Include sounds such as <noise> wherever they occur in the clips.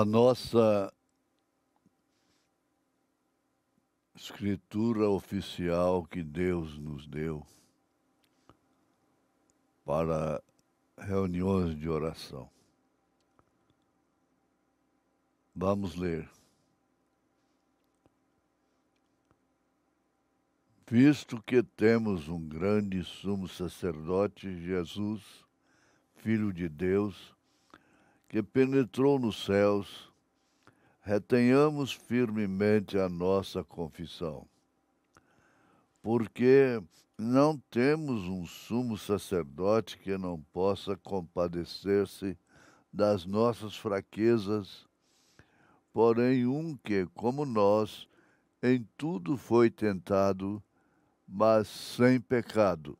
a nossa escritura oficial que Deus nos deu para reuniões de oração. Vamos ler. Visto que temos um grande sumo sacerdote, Jesus, Filho de Deus, que penetrou nos céus, retenhamos firmemente a nossa confissão. Porque não temos um sumo sacerdote que não possa compadecer-se das nossas fraquezas, porém um que, como nós, em tudo foi tentado, mas sem pecado.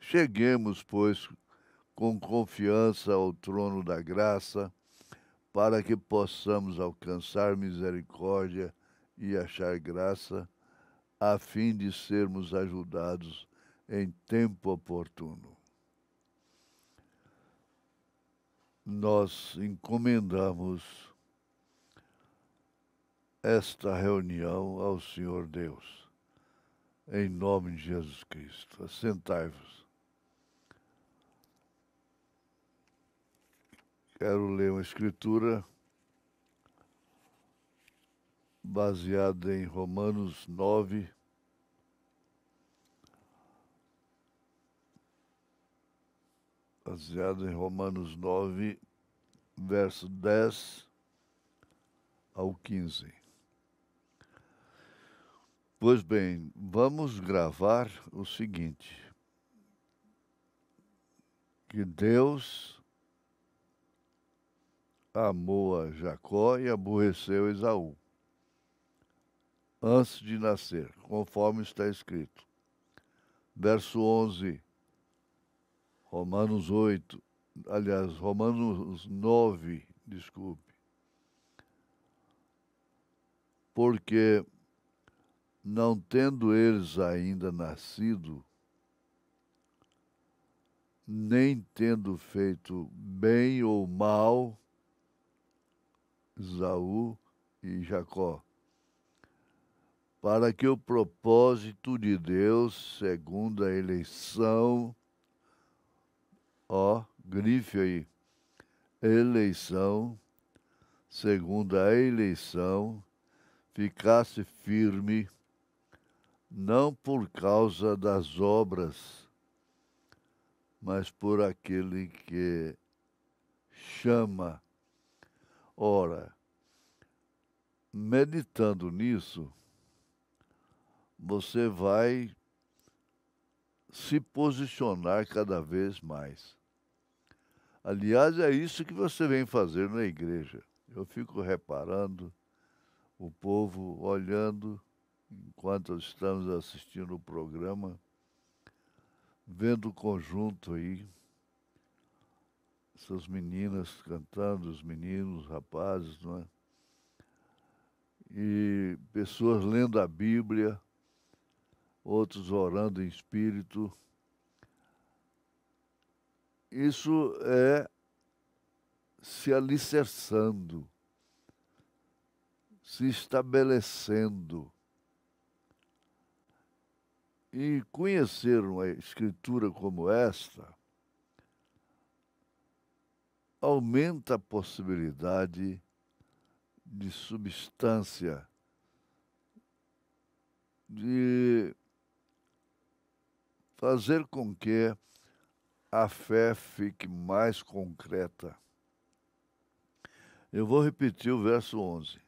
Cheguemos, pois, com confiança ao trono da graça, para que possamos alcançar misericórdia e achar graça, a fim de sermos ajudados em tempo oportuno. Nós encomendamos esta reunião ao Senhor Deus, em nome de Jesus Cristo. Assentai-vos. quero ler uma escritura baseada em Romanos 9, baseado em Romanos 9, verso 10 ao 15. Pois bem, vamos gravar o seguinte: que Deus amou a Jacó e aborreceu Esaú antes de nascer, conforme está escrito. Verso 11, Romanos 8, aliás, Romanos 9, desculpe. Porque, não tendo eles ainda nascido, nem tendo feito bem ou mal, Esaú e Jacó, para que o propósito de Deus, segundo a eleição, ó, grife aí, eleição, segundo a eleição, ficasse firme, não por causa das obras, mas por aquele que chama Ora, meditando nisso, você vai se posicionar cada vez mais. Aliás, é isso que você vem fazer na igreja. Eu fico reparando o povo olhando enquanto estamos assistindo o programa, vendo o conjunto aí essas meninas cantando, os meninos, os rapazes, não é? E pessoas lendo a Bíblia, outros orando em espírito. Isso é se alicerçando, se estabelecendo. E conhecer uma escritura como esta, aumenta a possibilidade de substância, de fazer com que a fé fique mais concreta. Eu vou repetir o verso 11.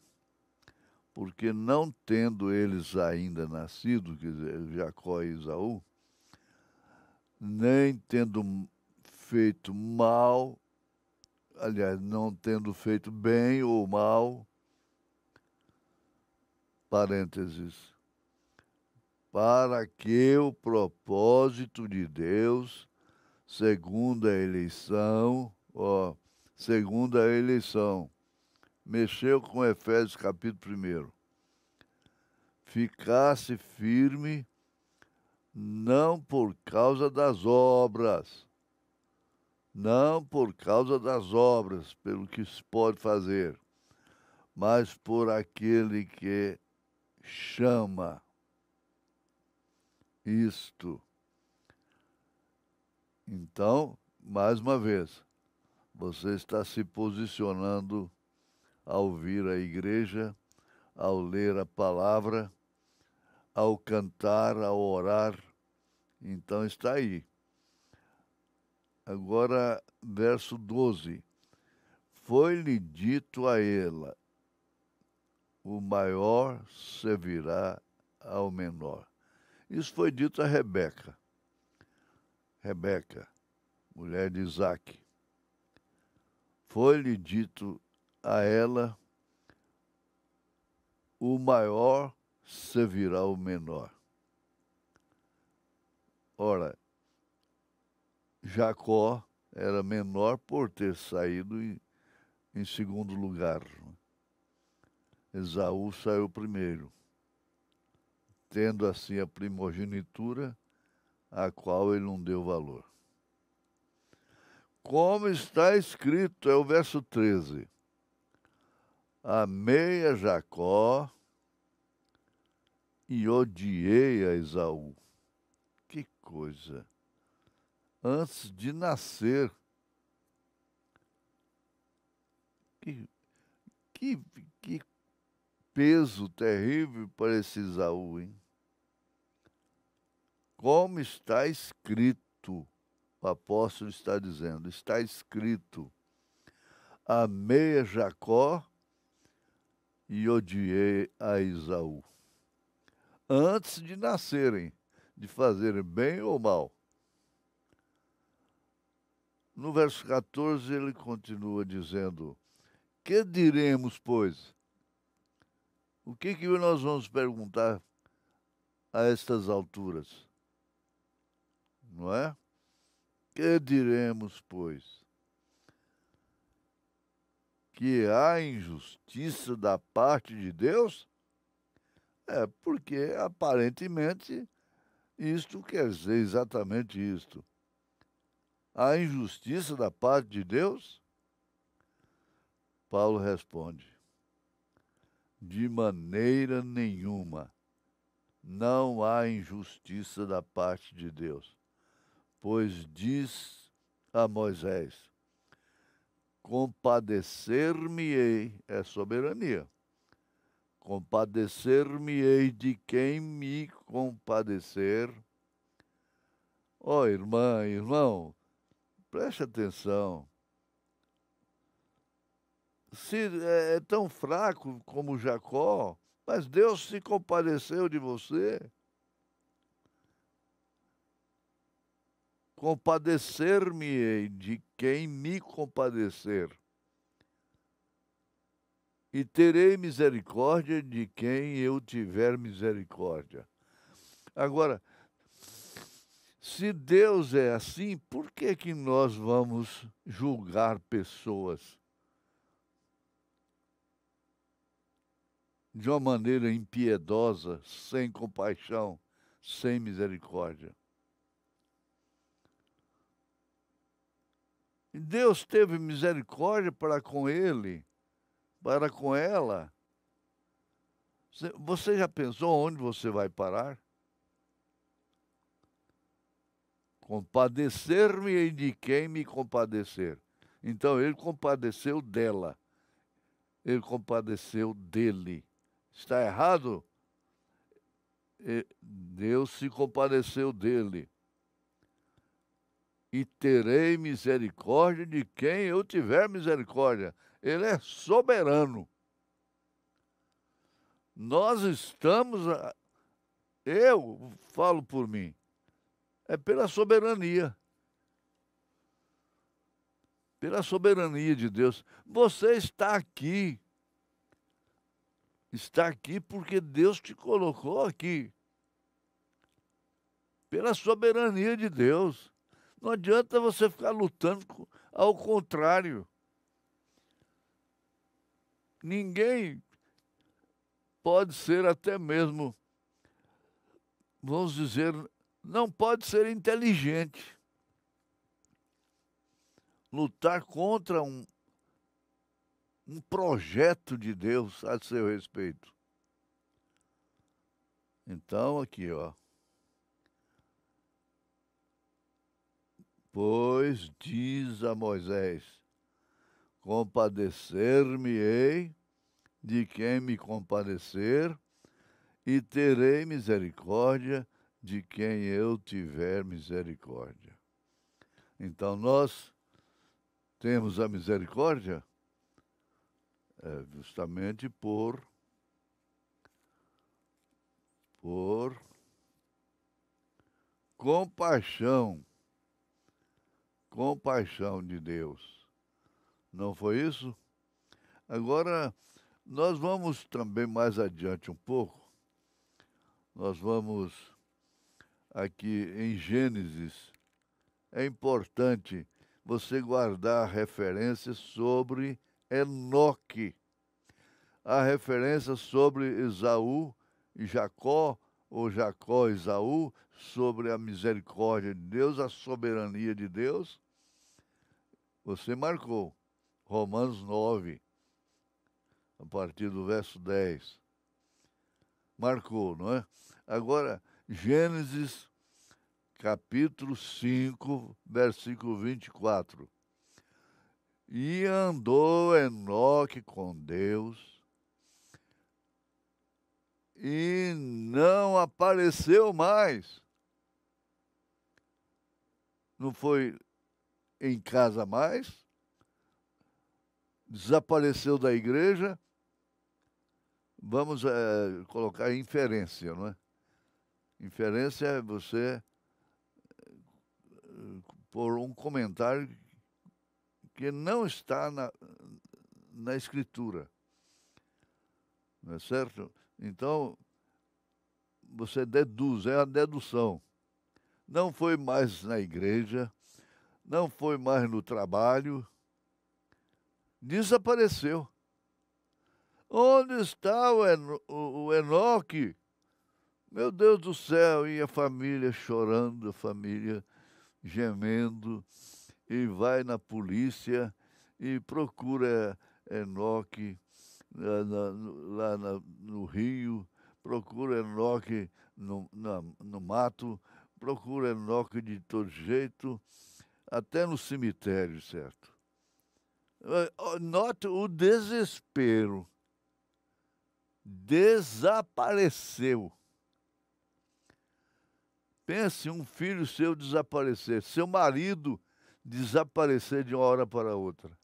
Porque não tendo eles ainda nascido, quer dizer, Jacó e Isaú, nem tendo feito mal aliás, não tendo feito bem ou mal, parênteses, para que o propósito de Deus, segundo a eleição, ó, segundo a eleição, mexeu com Efésios capítulo 1, ficasse firme não por causa das obras, não por causa das obras, pelo que se pode fazer, mas por aquele que chama. Isto. Então, mais uma vez, você está se posicionando ao vir à igreja, ao ler a palavra, ao cantar, ao orar. Então está aí. Agora, verso 12. Foi-lhe dito a ela: o maior servirá ao menor. Isso foi dito a Rebeca. Rebeca, mulher de Isaac. Foi-lhe dito a ela: o maior servirá ao menor. Ora, Jacó era menor por ter saído em, em segundo lugar. Esaú saiu primeiro, tendo assim a primogenitura, a qual ele não deu valor. Como está escrito, é o verso 13: Amei a Jacó e odiei a Esaú. Que coisa! antes de nascer. Que, que, que peso terrível para esse Isaú, hein? Como está escrito, o apóstolo está dizendo, está escrito, amei a Jacó e odiei a Isaú. Antes de nascerem, de fazerem bem ou mal. No verso 14, ele continua dizendo: Que diremos, pois? O que, que nós vamos perguntar a estas alturas? Não é? Que diremos, pois? Que há injustiça da parte de Deus? É, porque aparentemente isto quer dizer exatamente isto a injustiça da parte de Deus? Paulo responde: De maneira nenhuma. Não há injustiça da parte de Deus, pois diz a Moisés: Compadecer-me-ei é soberania. Compadecer-me-ei de quem me compadecer. Ó oh, irmã, irmão, Preste atenção. Se é, é tão fraco como Jacó, mas Deus se compadeceu de você. Compadecer-me de quem me compadecer. E terei misericórdia de quem eu tiver misericórdia. Agora, se Deus é assim, por que, que nós vamos julgar pessoas de uma maneira impiedosa, sem compaixão, sem misericórdia? Deus teve misericórdia para com ele, para com ela. Você já pensou onde você vai parar? Compadecer-me de quem me compadecer. Então ele compadeceu dela. Ele compadeceu dele. Está errado? Deus se compadeceu dele. E terei misericórdia de quem eu tiver misericórdia. Ele é soberano. Nós estamos. Eu falo por mim é pela soberania. Pela soberania de Deus. Você está aqui. Está aqui porque Deus te colocou aqui. Pela soberania de Deus. Não adianta você ficar lutando ao contrário. Ninguém pode ser até mesmo, vamos dizer, não pode ser inteligente. Lutar contra um, um projeto de Deus a seu respeito. Então, aqui, ó. Pois diz a Moisés: Compadecer-me-ei de quem me compadecer, e terei misericórdia de quem eu tiver misericórdia. Então nós temos a misericórdia é, justamente por por compaixão compaixão de Deus. Não foi isso? Agora nós vamos também mais adiante um pouco. Nós vamos aqui em Gênesis, é importante você guardar referências sobre Enoque. A referência sobre Esaú e Jacó, ou Jacó e Esaú, sobre a misericórdia de Deus, a soberania de Deus. Você marcou. Romanos 9, a partir do verso 10. Marcou, não é? Agora, Gênesis capítulo 5, versículo 24. E andou Enoque com Deus, e não apareceu mais. Não foi em casa mais, desapareceu da igreja. Vamos é, colocar inferência, não é? Inferência é você eh, por um comentário que não está na, na escritura. Não é certo? Então, você deduz, é a dedução. Não foi mais na igreja, não foi mais no trabalho, desapareceu. Onde está o, Eno, o, o Enoque? Meu Deus do céu! E a família chorando, a família gemendo, e vai na polícia e procura eh, Enoque lá, na, lá na, no Rio, procura Enoque no, na, no mato, procura Enoque de todo jeito, até no cemitério, certo? Eh, note o desespero. Desapareceu. Pense um filho seu desaparecer, seu marido desaparecer de uma hora para outra.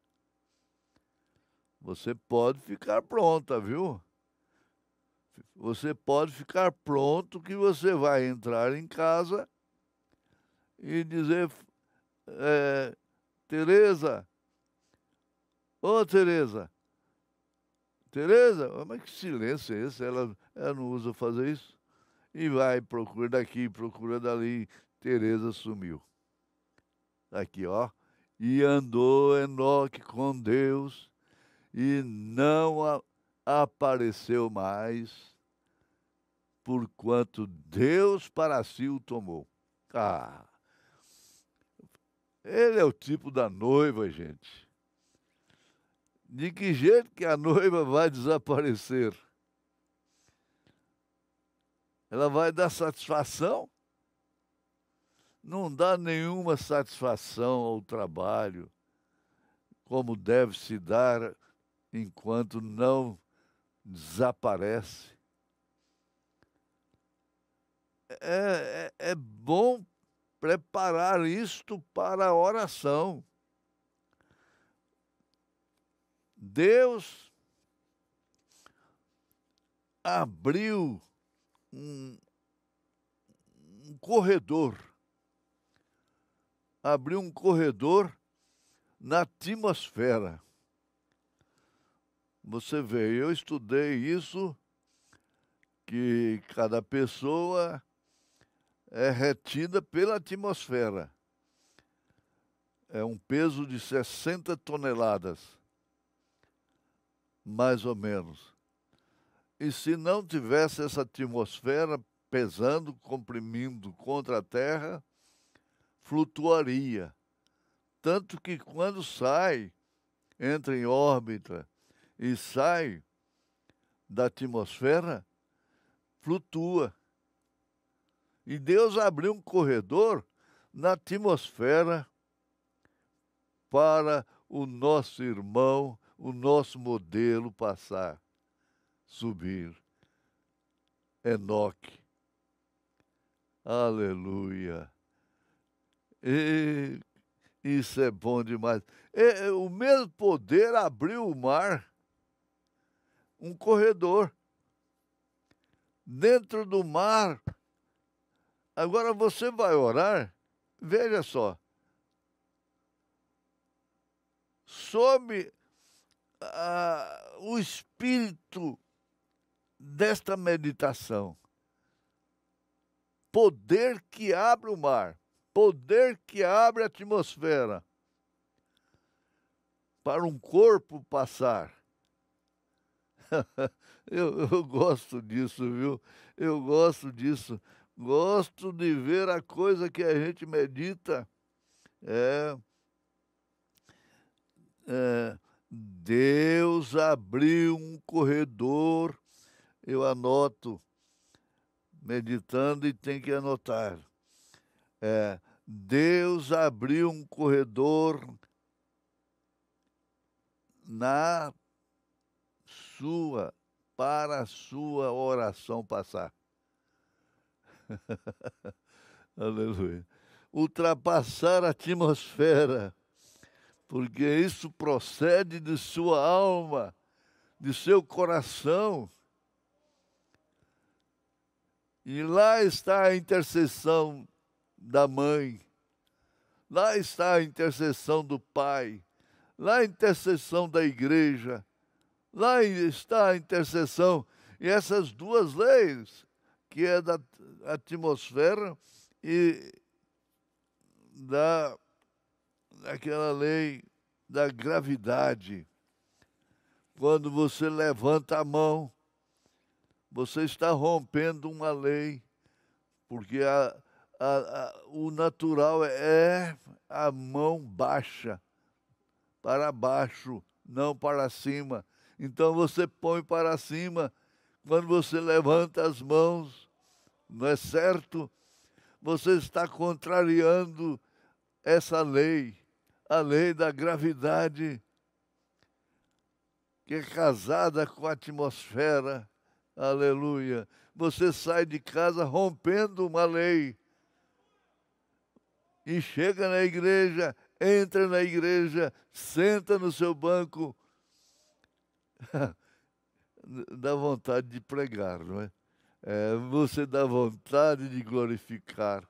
Você pode ficar pronta, viu? Você pode ficar pronto que você vai entrar em casa e dizer, é, Tereza, ô Tereza, Tereza, mas que silêncio é esse? Ela, ela não usa fazer isso? e vai, procura daqui, procura dali. Teresa sumiu. Aqui, ó. E andou Enoque com Deus e não a, apareceu mais, porquanto Deus para si o tomou. Ah! Ele é o tipo da noiva, gente. De que jeito que a <laughs> noiva vai desaparecer? Ela vai dar satisfação? Não dá nenhuma satisfação ao trabalho, como deve se dar enquanto não desaparece. É, é, é bom preparar isto para a oração. Deus abriu um, um corredor. Abriu um corredor na atmosfera Você vê, eu estudei isso, que cada pessoa é retida pela atmosfera. É um peso de 60 toneladas, mais ou menos. E se não tivesse essa atmosfera pesando, comprimindo contra a Terra, flutuaria. Tanto que quando sai, entra em órbita e sai da atmosfera, flutua. E Deus abriu um corredor na atmosfera para o nosso irmão, o nosso modelo passar subir. Enoque. Aleluia. E isso é bom demais. E, o mesmo poder abriu o mar, um corredor. Dentro do mar. Agora você vai orar, veja só. Sob ah, o Espírito desta meditação. Poder que abre o mar, poder que abre a atmosfera para um corpo passar. <laughs> eu, eu gosto disso, viu? Eu gosto disso. Gosto de ver a coisa que a gente medita. É, é, Deus abriu um corredor eu anoto, meditando e tem que anotar. É, Deus abriu um corredor na sua, para a sua oração passar. <laughs> Aleluia. Ultrapassar a atmosfera, porque isso procede de sua alma, de seu coração. E lá está a intercessão da mãe, lá está a intercessão do pai, lá a intercessão da igreja, lá está a intercessão. E essas duas leis, que é da atmosfera e da aquela lei da gravidade. Quando você levanta a mão, você está rompendo uma lei, porque a, a, a, o natural é a mão baixa, para baixo, não para cima. Então você põe para cima, quando você levanta as mãos, não é certo? Você está contrariando essa lei, a lei da gravidade, que é casada com a atmosfera Aleluia. Você sai de casa rompendo uma lei. E chega na igreja, entra na igreja, senta no seu banco. <laughs> dá vontade de pregar, não é? é? Você dá vontade de glorificar,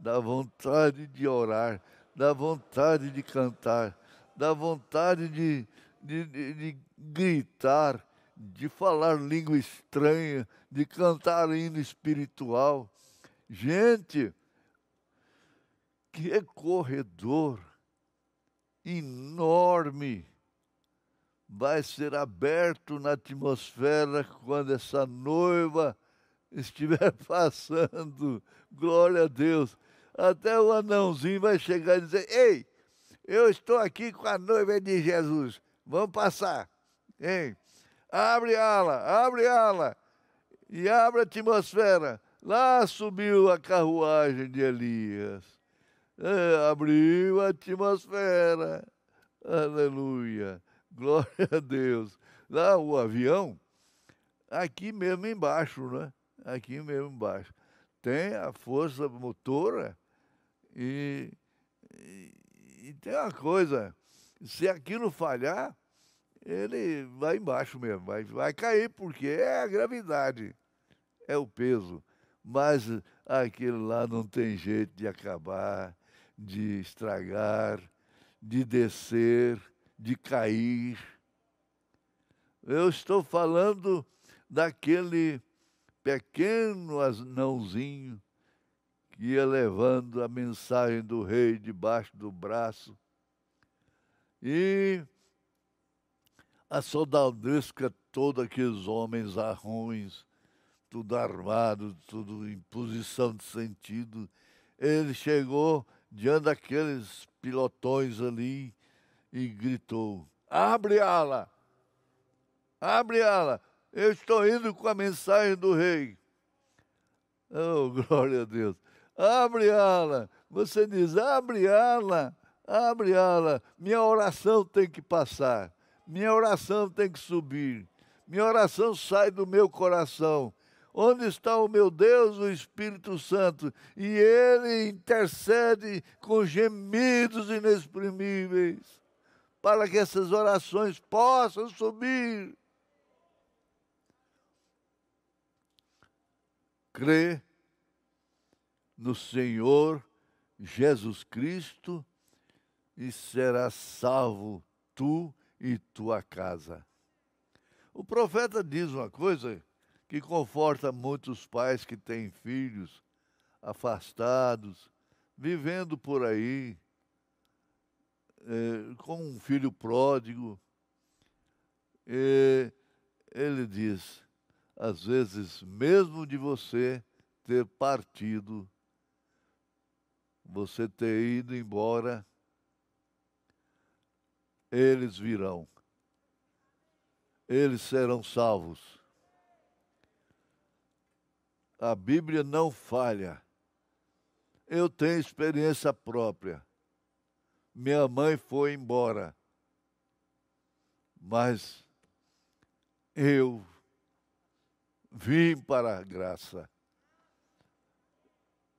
dá vontade de orar, dá vontade de cantar, dá vontade de, de, de, de gritar de falar língua estranha, de cantar hino espiritual. Gente, que é corredor enorme vai ser aberto na atmosfera quando essa noiva estiver <laughs> passando. Glória a Deus. Até o anãozinho vai chegar e dizer: Ei, eu estou aqui com a noiva de Jesus. Vamos passar. Hein? abre ala, abre ala, e abre a atmosfera. Lá subiu a carruagem de Elias. É, abriu a atmosfera. Aleluia. Glória a Deus. Lá o avião, aqui mesmo embaixo, né? Aqui mesmo embaixo. Tem a força motora e, e, e tem uma coisa, se aquilo falhar, ele vai embaixo mesmo, vai, vai cair, porque é a gravidade, é o peso. Mas aquilo lá não tem jeito de acabar, de estragar, de descer, de cair. Eu estou falando daquele pequeno anãozinho que ia levando a mensagem do rei debaixo do braço. E a soldadesca toda aqueles homens arruins, tudo armado, tudo em posição de sentido. Ele chegou diante daqueles pilotões ali e gritou: Abre ala! Abre ala! Eu estou indo com a mensagem do rei. Oh, <laughs> glória a Deus! Abre ala! Você diz: Abre ala! Abre ala! Minha oração tem que passar. Minha oração tem que subir. Minha oração sai do meu coração. Onde está o meu Deus, o Espírito Santo? E ele intercede com gemidos inexprimíveis para que essas orações possam subir. Crê no Senhor Jesus Cristo e serás salvo tu e tua casa. O profeta diz uma coisa que conforta muitos pais que têm filhos afastados, vivendo por aí, é, com um filho pródigo. E ele diz: às vezes, mesmo de você ter partido, você ter ido embora, eles virão. Eles serão salvos. A Bíblia não falha. Eu tenho experiência própria. Minha mãe foi embora. Mas eu vim para a graça.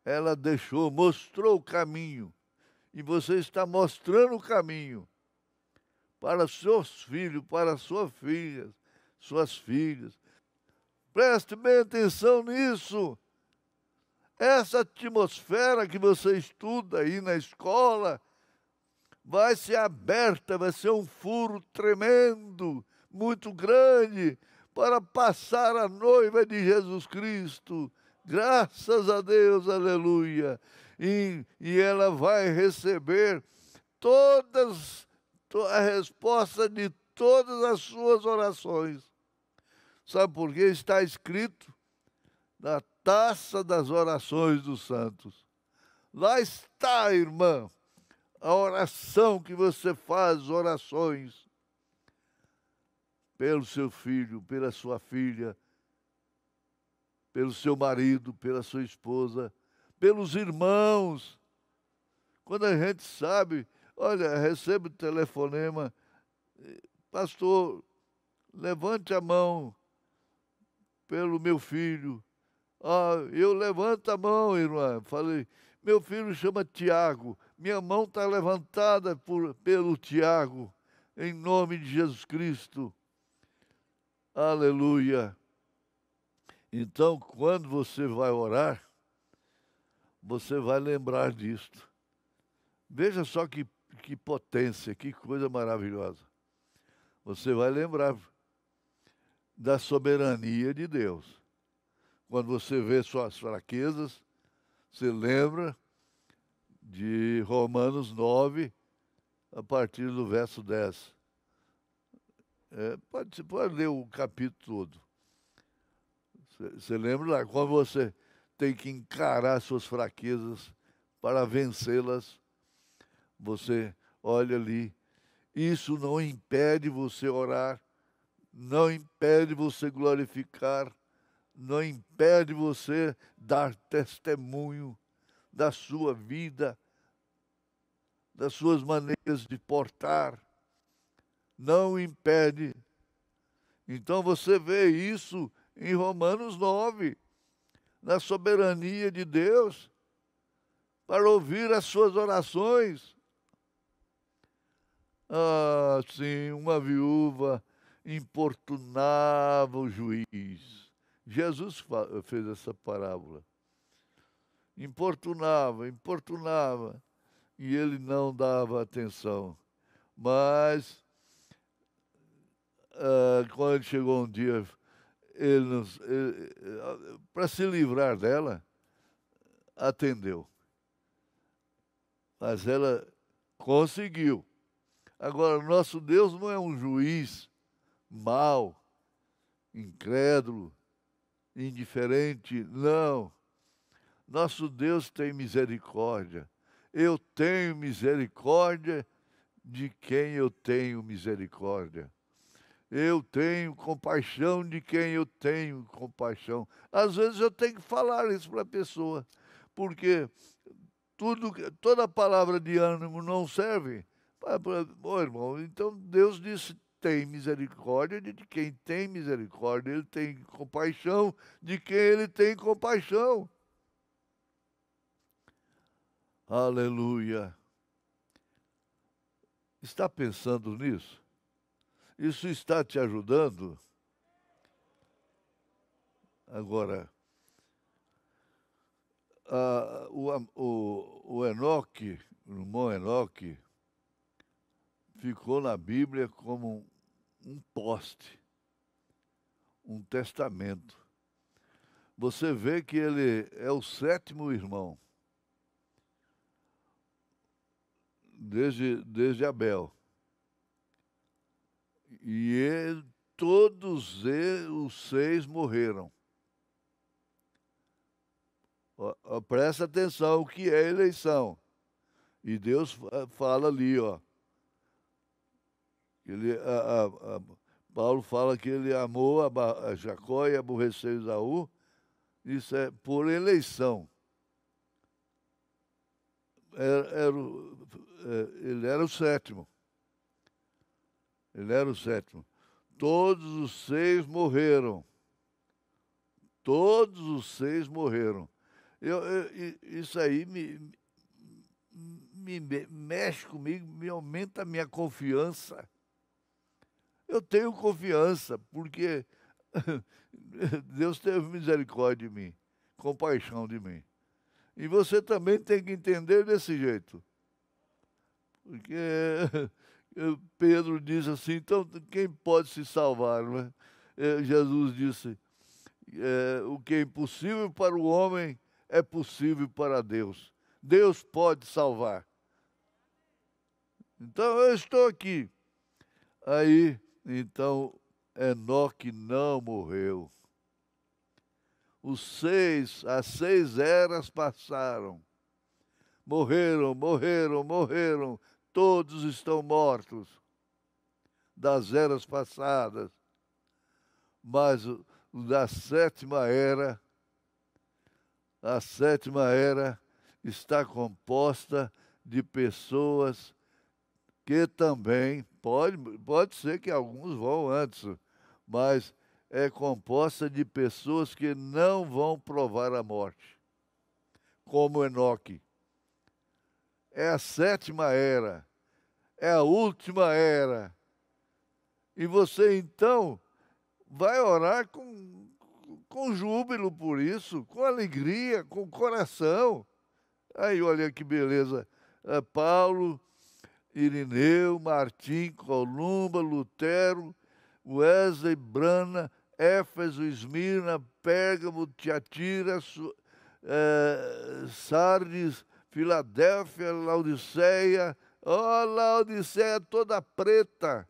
Ela deixou, mostrou o caminho. E você está mostrando o caminho para seus filhos, para suas filhas, suas filhas. Preste bem atenção nisso. Essa atmosfera que você estuda aí na escola vai ser aberta, vai ser um furo tremendo, muito grande, para passar a noiva de Jesus Cristo. Graças a Deus, aleluia. E, e ela vai receber todas a resposta de todas as suas orações. Sabe por quê? Está escrito na taça das orações dos santos. Lá está, irmã, a oração que você faz, orações pelo seu filho, pela sua filha, pelo seu marido, pela sua esposa, pelos irmãos. Quando a gente sabe Olha, recebo telefonema, pastor, levante a mão pelo meu filho. Ah, eu levanto a mão, irmã. Falei, meu filho chama Tiago. Minha mão está levantada por, pelo Tiago, em nome de Jesus Cristo. Aleluia. Então, quando você vai orar, você vai lembrar disto. Veja só que que potência, que coisa maravilhosa. Você vai lembrar da soberania de Deus. Quando você vê suas fraquezas, você lembra de Romanos 9, a partir do verso 10. É, pode, pode ler o capítulo todo. Você lembra lá, quando você tem que encarar suas fraquezas para vencê-las você olha ali. Isso não impede você orar, não impede você glorificar, não impede você dar testemunho da sua vida, das suas maneiras de portar. Não impede. Então você vê isso em Romanos 9, na soberania de Deus, para ouvir as suas orações ah, sim, uma viúva importunava o juiz. Jesus fez essa parábola. Importunava, importunava, e ele não dava atenção. Mas, ah, quando chegou um dia, ele, ele para se livrar dela, atendeu. Mas ela conseguiu Agora, nosso Deus não é um juiz mau, incrédulo, indiferente, não. Nosso Deus tem misericórdia. Eu tenho misericórdia de quem eu tenho misericórdia. Eu tenho compaixão de quem eu tenho compaixão. Às vezes eu tenho que falar isso para a pessoa, porque tudo, toda palavra de ânimo não serve ah, ô irmão, então Deus disse: tem misericórdia de quem tem misericórdia, ele tem compaixão de quem ele tem compaixão. Aleluia. Está pensando nisso? Isso está te ajudando? Agora, ah, o, o, o Enoque, o irmão Enoque, ficou na Bíblia como um poste, um testamento. Você vê que ele é o sétimo irmão, desde, desde Abel. E ele, todos eles, os seis morreram. Presta atenção o que é eleição. E Deus fala ali, ó ele, a, a, a Paulo fala que ele amou a, a Jacó e aborreceu Isaú. Isso é por eleição. Era, era o, é, ele era o sétimo. Ele era o sétimo. Todos os seis morreram. Todos os seis morreram. Eu, eu, isso aí me, me, me mexe comigo, me aumenta a minha confiança eu tenho confiança, porque <laughs> Deus teve misericórdia de mim, compaixão de mim. E você também tem que entender desse jeito. Porque <laughs> Pedro diz assim, então quem pode se salvar? É? É, Jesus disse, é, o que é impossível para o homem é possível para Deus. Deus pode salvar. Então eu estou aqui. Aí então, Enoque não morreu. Os seis, as seis eras passaram. Morreram, morreram, morreram. Todos estão mortos das eras passadas. Mas da sétima era, a sétima era está composta de pessoas que também Pode, pode ser que alguns vão antes, mas é composta de pessoas que não vão provar a morte, como Enoque. É a sétima era, é a última era. E você então vai orar com, com júbilo por isso, com alegria, com coração. Aí olha que beleza. É, Paulo Irineu, Martim, Columba, Lutero, Wesley, Brana, Éfeso, Esmirna, Pérgamo, Tiatira, Su, eh, Sardes, Filadélfia, Laodiceia. Ó, oh, Laodiceia toda preta.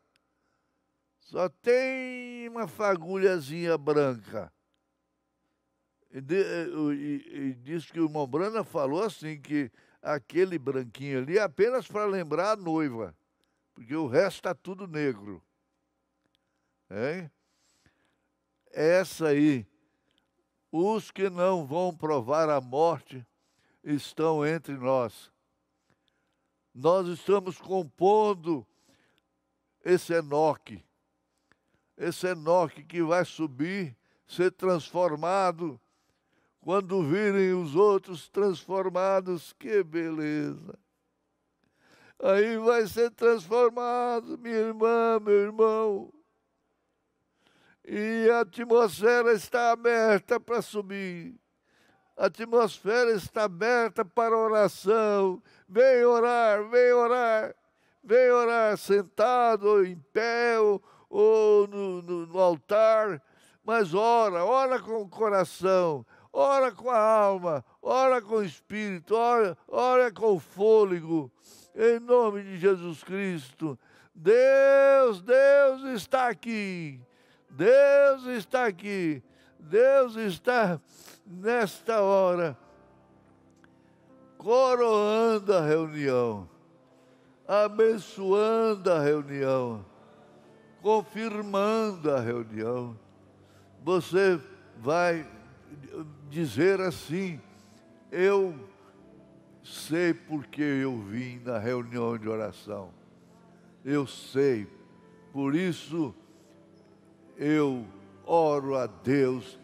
Só tem uma fagulhazinha branca. E, de, e, eh, e, e diz que o Brana falou assim que aquele branquinho ali apenas para lembrar a noiva, porque o resto está tudo negro. Hein? Essa aí, os que não vão provar a morte estão entre nós. Nós estamos compondo esse Enoque, esse Enoque que vai subir, ser transformado quando virem os outros transformados, que beleza! Aí vai ser transformado, minha irmã, meu irmão. E a atmosfera está aberta para subir. A atmosfera está aberta para oração. Vem orar, vem orar. Vem orar sentado, ou em pé, ou, ou no, no, no altar. Mas ora, ora com o coração ora com a alma, ora com o espírito, ora, ora com o fôlego, em nome de Jesus Cristo. Deus, Deus está aqui. Deus está aqui. Deus está nesta hora coroando a reunião, abençoando a reunião, confirmando a reunião. Você vai dizer assim: Eu sei porque eu vim na reunião de oração. Eu sei. Por isso eu oro a Deus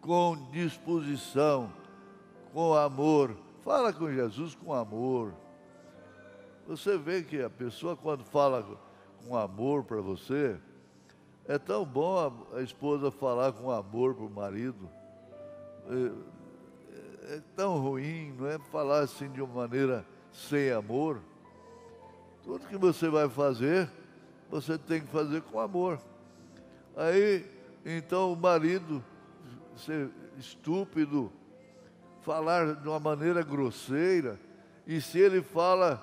com disposição, com amor. Fala com Jesus com amor. Você vê que a pessoa quando fala com amor para você, é tão bom a esposa falar com amor para o marido. É, é, é tão ruim, não é? Falar assim de uma maneira sem amor. Tudo que você vai fazer, você tem que fazer com amor. Aí, então, o marido ser estúpido, falar de uma maneira grosseira, e se ele fala,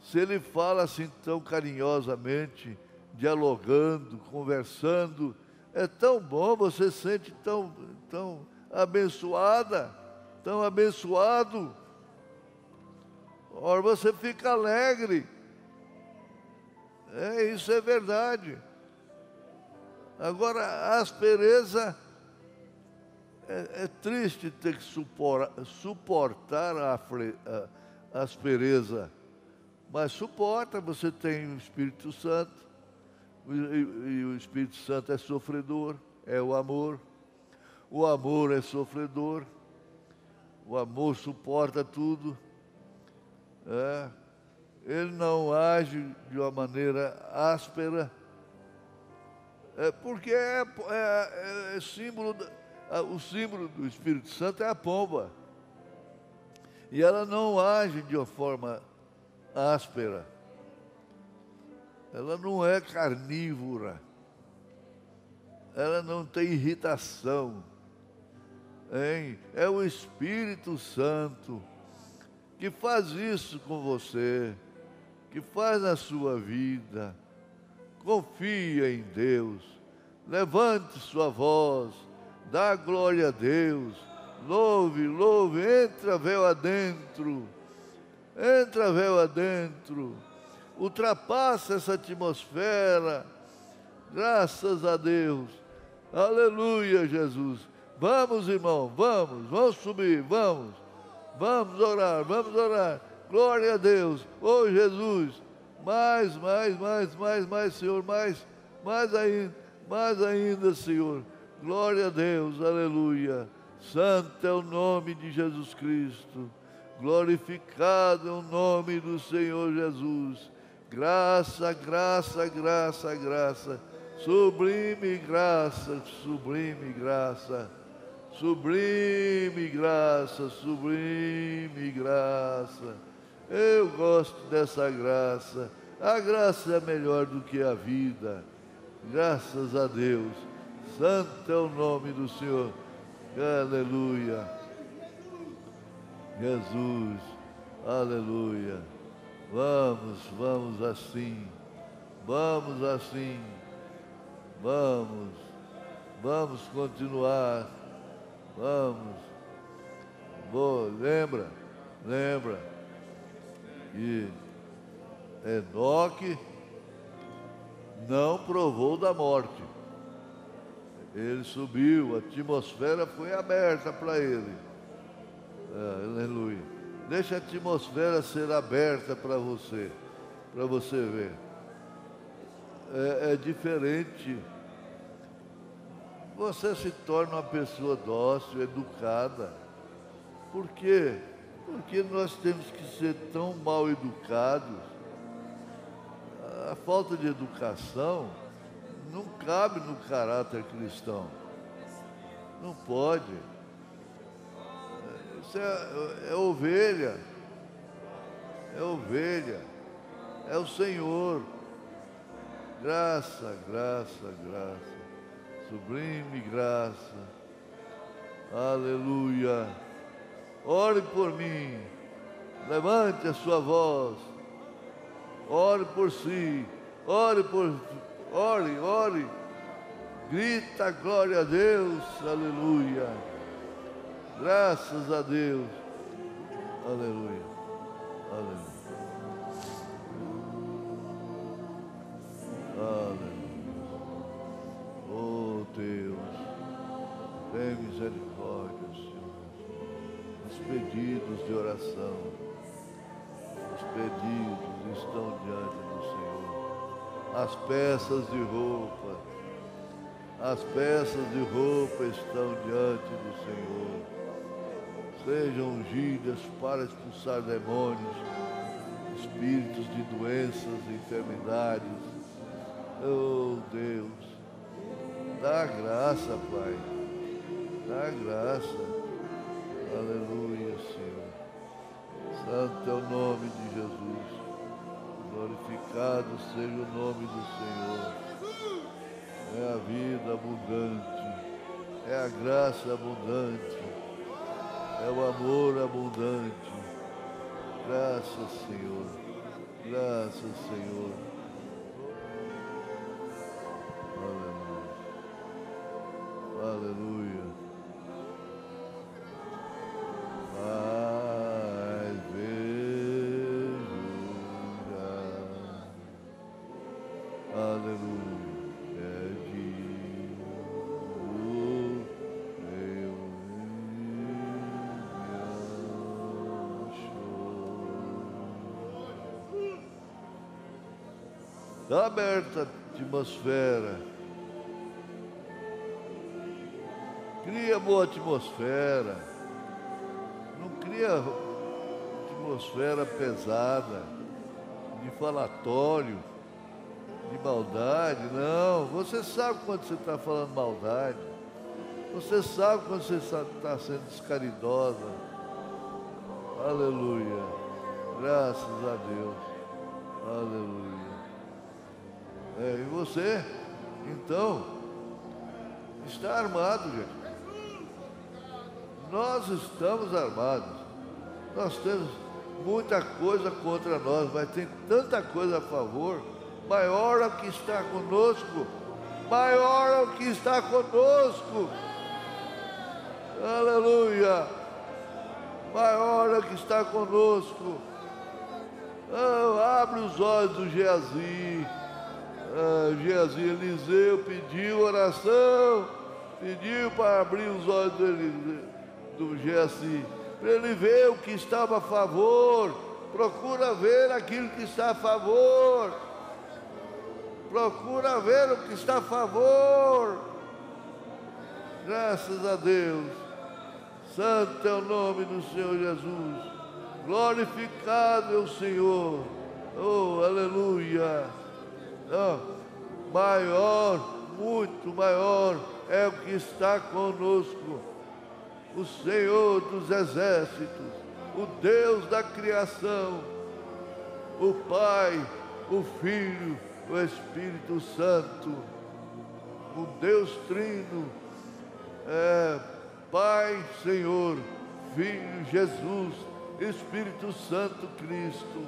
se ele fala assim tão carinhosamente, dialogando, conversando, é tão bom, você sente tão, tão abençoada, tão abençoado. Ora, você fica alegre. É, isso é verdade. Agora, a aspereza é, é triste ter que supor, suportar a, a aspereza, mas suporta, você tem o Espírito Santo, e, e o Espírito Santo é sofredor, é o amor. O amor é sofredor, o amor suporta tudo. É. Ele não age de uma maneira áspera, é porque é, é, é símbolo, o símbolo do Espírito Santo é a pomba. E ela não age de uma forma áspera. Ela não é carnívora. Ela não tem irritação hein? É o Espírito Santo que faz isso com você, que faz na sua vida. Confia em Deus, levante sua voz, dá glória a Deus, louve, louve, entra véu adentro, entra véu adentro, ultrapassa essa atmosfera, graças a Deus, aleluia, Jesus. Vamos, irmão, vamos, vamos subir, vamos. Vamos orar, vamos orar. Glória a Deus. Oh, Jesus. Mais, mais, mais, mais, mais, Senhor, mais, mais ainda, mais ainda, Senhor. Glória a Deus, aleluia. Santo é o nome de Jesus Cristo. Glorificado é o nome do Senhor Jesus. Graça, graça, graça, graça. Sublime graça, sublime graça. Sublime graça, sublime graça. Eu gosto dessa graça. A graça é melhor do que a vida. Graças a Deus. Santo é o nome do Senhor. Aleluia. Jesus. Aleluia. Vamos, vamos assim. Vamos assim. Vamos. Vamos continuar Vamos. Vou, lembra, lembra E Enoque não provou da morte. Ele subiu, a atmosfera foi aberta para ele. Ah, aleluia. Deixa a atmosfera ser aberta para você, para você ver. É, é diferente você se torna uma pessoa dócil, educada. Por quê? Porque nós temos que ser tão mal educados. A falta de educação não cabe no caráter cristão. Não pode. Isso é, é ovelha. É ovelha. É o Senhor. Graça, graça, graça sublime graça. Aleluia. Ore por mim. Levante a sua voz. Ore por si. Ore por ore, ore. Grita glória a Deus. Aleluia. Graças a Deus. Aleluia. Aleluia. Deus. Tem misericórdia, Senhor. Os pedidos de oração, os pedidos estão diante do Senhor. As peças de roupa, as peças de roupa estão diante do Senhor. Sejam ungidas para expulsar demônios, espíritos de doenças, enfermidades. Oh Deus, Dá graça, Pai. Dá graça. Aleluia, Senhor. Santo é o nome de Jesus. Glorificado seja o nome do Senhor. É a vida abundante. É a graça abundante. É o amor abundante. Graças, Senhor. Graças, Senhor. atmosfera. Cria boa atmosfera. Não cria atmosfera pesada, de falatório, de maldade. Não, você sabe quando você está falando maldade. Você sabe quando você está sendo descaridosa. Aleluia. Graças a Deus. você. Então, está armado, gente. Nós estamos armados. Nós temos muita coisa contra nós, mas tem tanta coisa a favor. Maior é o que está conosco. Maior é o que está conosco. Aleluia. Maior é o que está conosco. Oh, abre os olhos do Geazi ah, Geazi Eliseu pediu oração, pediu para abrir os olhos do, do Geazi, para ele ver o que estava a favor, procura ver aquilo que está a favor, procura ver o que está a favor. Graças a Deus, santo é o nome do Senhor Jesus, glorificado é o Senhor, oh, aleluia. Não, ah, maior, muito maior é o que está conosco. O Senhor dos exércitos, o Deus da criação, o Pai, o Filho, o Espírito Santo, o Deus Trino, é, Pai, Senhor, Filho, Jesus, Espírito Santo, Cristo,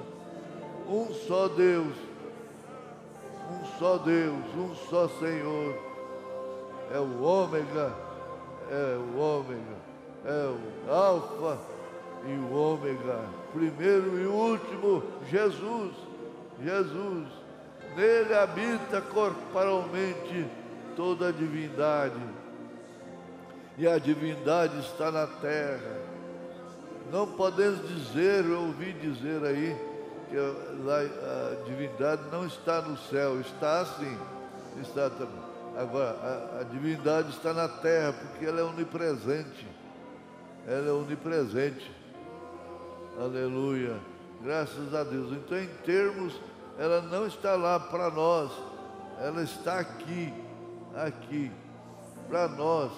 um só Deus um só Deus, um só Senhor. É o Ômega, é o Ômega, é o Alfa e o Ômega, primeiro e último, Jesus, Jesus. Nele habita corporalmente toda a divindade. E a divindade está na terra. Não podemos dizer, eu ouvi dizer aí, a divindade não está no céu, está assim, está também. Agora, a, a, divindade está na terra, porque ela é onipresente. Ela é onipresente. Aleluia. Graças a Deus. Então, em termos, ela não está lá para nós, ela está aqui, aqui, para nós.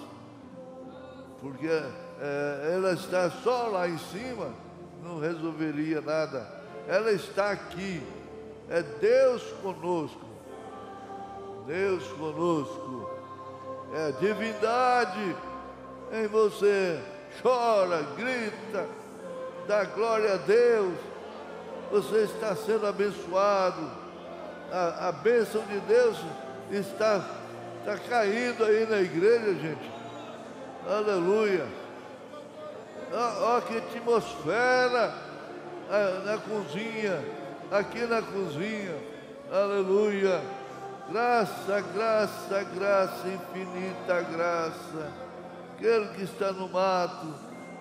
Porque é, ela está só lá em cima, não resolveria nada ela está aqui. É Deus conosco. Deus conosco. É a divindade em você. Chora, grita, dá glória a Deus. Você está sendo abençoado. A, a bênção de Deus está, está caindo aí na igreja, gente. Aleluia. Olha que atmosfera é, na, cozinha, aqui na cozinha. Aleluia. Graça, graça, graça, infinita graça. Aquele que está no mato,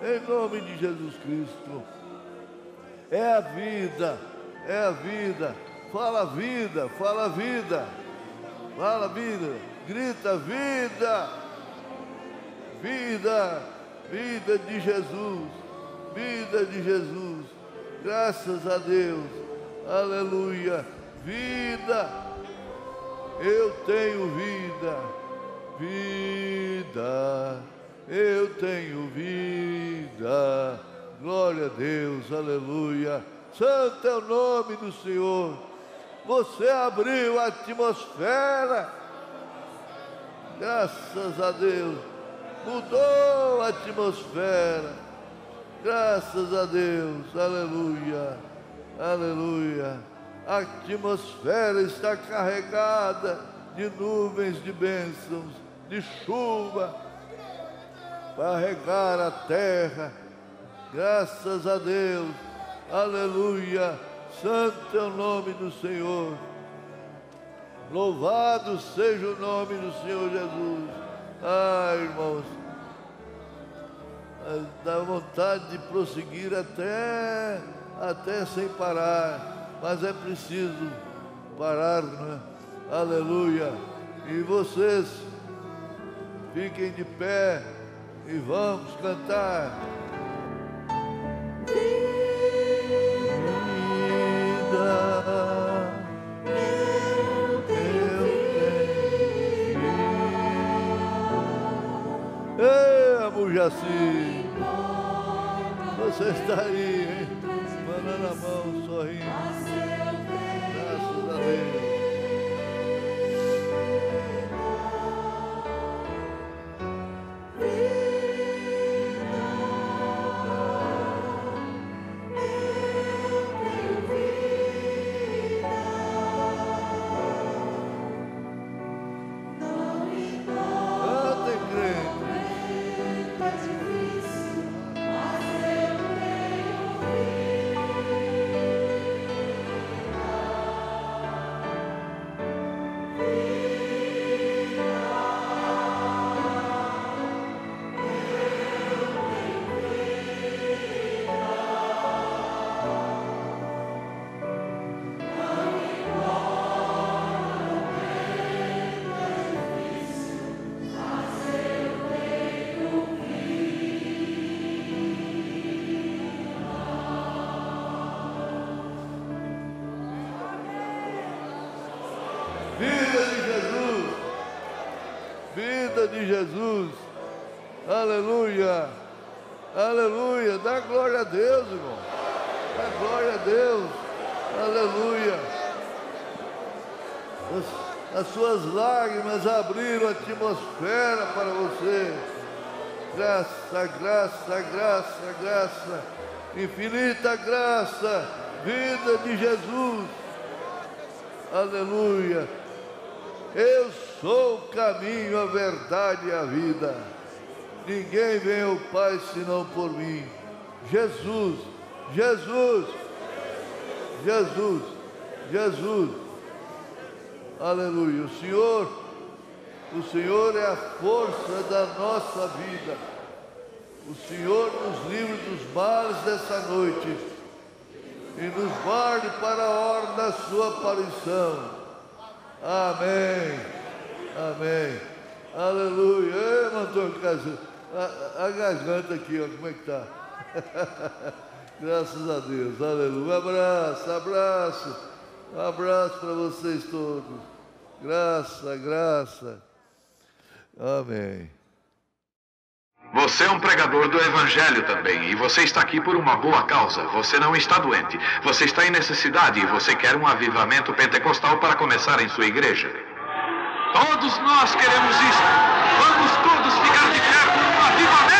em nome de Jesus Cristo. É a vida, é a vida. Fala vida, fala vida. Fala vida, grita vida. Vida, vida de Jesus. Vida de Jesus Graças a Deus. Aleluia. Vida. Eu tenho vida. Vida. Eu tenho vida. Glória a Deus. Aleluia. Santo é o nome do Senhor. Você abriu a atmosfera. Graças a Deus. Mudou a atmosfera Graças a Deus, aleluia, aleluia. A atmosfera está carregada de nuvens de bênçãos, de chuva, para regar a terra. Graças a Deus, aleluia. Santo é o nome do Senhor. Louvado seja o nome do Senhor Jesus. Ai, ah, irmãos dá vontade de prosseguir até, até sem parar, mas é preciso parar, né? Aleluia! E vocês, fiquem de pé e vamos cantar. assim: Você está aí, hein? Mandando mão, sorrindo. Graças a Deus. vida de Jesus. Aleluia. Aleluia. Dá glória a Deus, irmão. Dá glória a Deus. Aleluia. As, as suas lágrimas abriram a atmosfera para você. Graça, graça, graça, graça. Infinita graça. Vida de Jesus. Aleluia eu sou o caminho, a verdade e a vida. Ninguém vem ao Pai senão por mim. Jesus, Jesus, Jesus, Jesus. Aleluia. O Senhor, o Senhor é a força da nossa vida. O Senhor nos livre dos males dessa noite e nos guarde para a hora da sua aparição Amém. Amém. Aleluia. Ei, Antônio Caju. A, a garganta aqui, ó, como é que tá? <laughs> Graças a Deus. Aleluia. Abraço, abraço. Abraço para vocês todos. Graça, graça. Amém. Você é um pregador do Evangelho também, e você está aqui por uma boa causa. Você não está doente, você está em necessidade e você quer um avivamento pentecostal para começar em sua igreja. Todos nós queremos isso. Vamos todos ficar de pé por um avivamento.